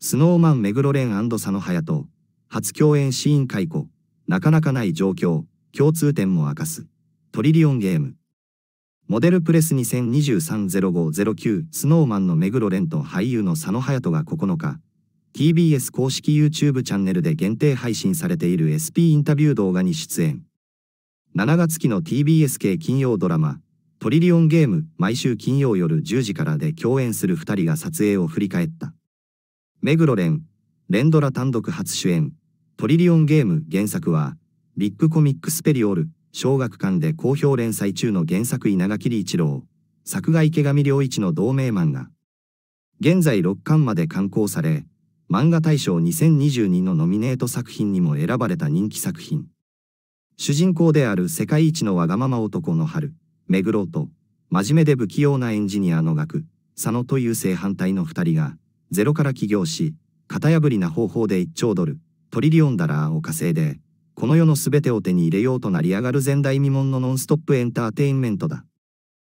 スノーマン目黒ン佐野隼人、初共演シーン解雇、なかなかない状況、共通点も明かす。トリリオンゲーム。モデルプレス2023-0509スノーマンの目黒ンと俳優の佐野隼人が9日、TBS 公式 YouTube チャンネルで限定配信されている SP インタビュー動画に出演。7月期の TBS 系金曜ドラマ、トリリオンゲーム毎週金曜夜10時からで共演する2人が撮影を振り返った。目黒蓮、レンドラ単独初主演、トリリオンゲーム原作は、ビッグコミックスペリオール、小学館で好評連載中の原作稲垣理一郎、作画池上良一の同名漫画。現在6巻まで刊行され、漫画大賞2022のノミネート作品にも選ばれた人気作品。主人公である世界一のわがまま男の春、目黒と、真面目で不器用なエンジニアの学、佐野という正反対の二人が、ゼロから起業し、型破りな方法で1兆ドル、トリリオンダラーを稼いで、この世の全てを手に入れようと成り上がる前代未聞のノンストップエンターテインメントだ。